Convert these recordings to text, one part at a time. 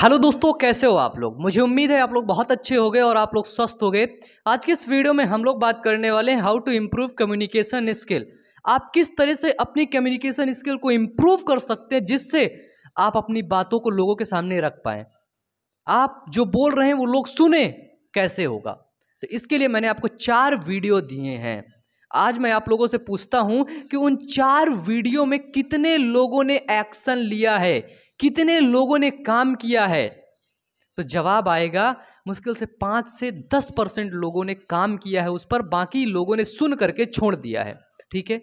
hello दोस्तों कैसे हो आप लोग मुझे उम्मीद है आप लोग बहुत अच्छे हो गए और आप लोग स्वस्थ हो गए आज के इस वीडियो में हम लोग बात करने वाले हैं how to improve communication skill आप किस तरह से अपनी कम्युनिकेशन स्किल को इम्प्रूव कर सकते हैं जिससे आप अपनी बातों को लोगों के सामने रख पाएँ आप जो बोल रहे हैं वो लोग सुने कैसे होगा तो इसके लिए मैंने आपको चार वीडियो दिए हैं आज मैं आप लोगों से पूछता हूं कि उन चार वीडियो में कितने लोगों ने एक्शन लिया है कितने लोगों ने काम किया है तो जवाब आएगा मुश्किल से पाँच से दस परसेंट लोगों ने काम किया है उस पर बाकी लोगों ने सुन करके छोड़ दिया है ठीक है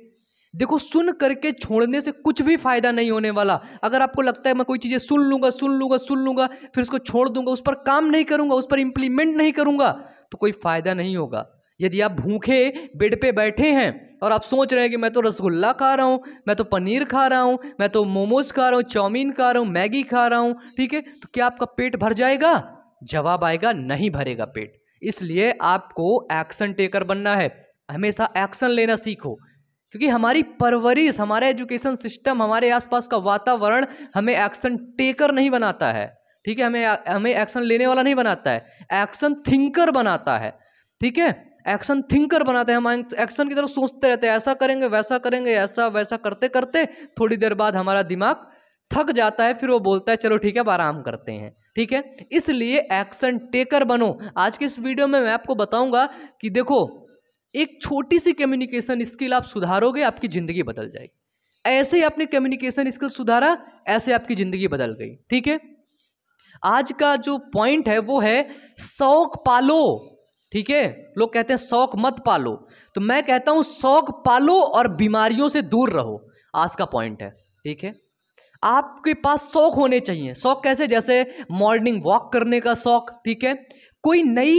देखो सुन करके छोड़ने से कुछ भी फायदा नहीं होने वाला अगर आपको लगता है मैं कोई चीज़ें सुन लूंगा सुन लूंगा सुन लूंगा फिर उसको छोड़ दूंगा उस पर काम नहीं करूंगा उस पर इम्प्लीमेंट नहीं करूंगा तो कोई फ़ायदा नहीं होगा यदि आप भूखे बेड पे बैठे हैं और आप सोच रहे हैं कि मैं तो रसगुल्ला खा रहा हूँ मैं तो पनीर खा रहा हूँ मैं तो मोमोज खा रहा हूँ चाउमीन खा रहा हूँ मैगी खा रहा हूँ ठीक है तो क्या आपका पेट भर जाएगा जवाब आएगा नहीं भरेगा पेट इसलिए आपको एक्शन टेकर बनना है हमेशा एक्शन लेना सीखो क्योंकि हमारी परवरिश हमारा एजुकेशन सिस्टम हमारे आसपास का वातावरण हमें एक्शन टेकर नहीं बनाता है ठीक है हमें हमें एक्शन लेने वाला नहीं बनाता है एक्शन थिंकर बनाता है ठीक है एक्शन थिंकर बनाते हैं हम एक्शन की तरफ सोचते रहते हैं ऐसा करेंगे वैसा करेंगे ऐसा वैसा करते करते थोड़ी देर बाद हमारा दिमाग थक जाता है फिर वो बोलता है चलो ठीक है अब आराम करते हैं ठीक है इसलिए एक्शन टेकर बनो आज के इस वीडियो में मैं आपको बताऊंगा कि देखो एक छोटी सी कम्युनिकेशन स्किल आप सुधारोगे आपकी ज़िंदगी बदल जाएगी ऐसे ही आपने कम्युनिकेशन स्किल सुधारा ऐसे आपकी ज़िंदगी बदल गई ठीक है आज का जो पॉइंट है वो है शौक पालो ठीक है लोग कहते हैं शौक मत पालो तो मैं कहता हूं शौक पालो और बीमारियों से दूर रहो आज का पॉइंट है ठीक है आपके पास शौक होने चाहिए शौक कैसे जैसे मॉर्निंग वॉक करने का शौक ठीक है कोई नई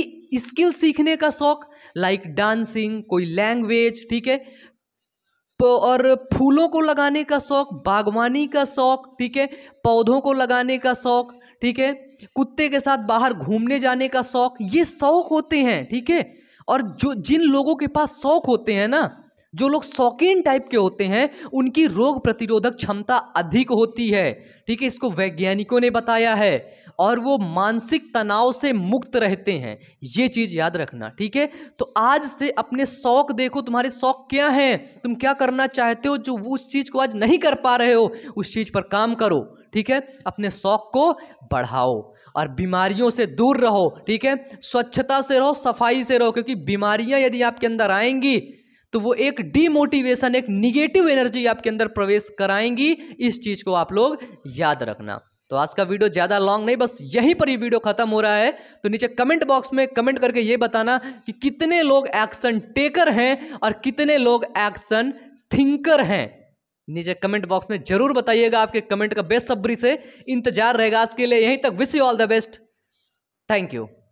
स्किल सीखने का शौक लाइक डांसिंग कोई लैंग्वेज ठीक है और फूलों को लगाने का शौक बागवानी का शौक ठीक है पौधों को लगाने का शौक ठीक है कुत्ते के साथ बाहर घूमने जाने का शौक ये शौक होते हैं ठीक है और जो जिन लोगों के पास शौक होते हैं ना जो लोग शौकीन टाइप के होते हैं उनकी रोग प्रतिरोधक क्षमता अधिक होती है ठीक है इसको वैज्ञानिकों ने बताया है और वो मानसिक तनाव से मुक्त रहते हैं ये चीज़ याद रखना ठीक है तो आज से अपने शौक देखो तुम्हारे शौक क्या हैं तुम क्या करना चाहते हो जो उस चीज़ को आज नहीं कर पा रहे हो उस चीज़ पर काम करो ठीक है अपने शौक को बढ़ाओ और बीमारियों से दूर रहो ठीक है स्वच्छता से रहो सफाई से रहो क्योंकि बीमारियां यदि आपके अंदर आएंगी तो वो एक डीमोटिवेशन एक निगेटिव एनर्जी आपके अंदर प्रवेश कराएंगी इस चीज़ को आप लोग याद रखना तो आज का वीडियो ज़्यादा लॉन्ग नहीं बस यहीं पर ये वीडियो खत्म हो रहा है तो नीचे कमेंट बॉक्स में कमेंट करके ये बताना कि कितने लोग एक्शन टेकर हैं और कितने लोग एक्शन थिंकर हैं नीचे कमेंट बॉक्स में जरूर बताइएगा आपके कमेंट का बेसब्री से इंतजार रहेगा आज के लिए यहीं तक wish you all the best thank you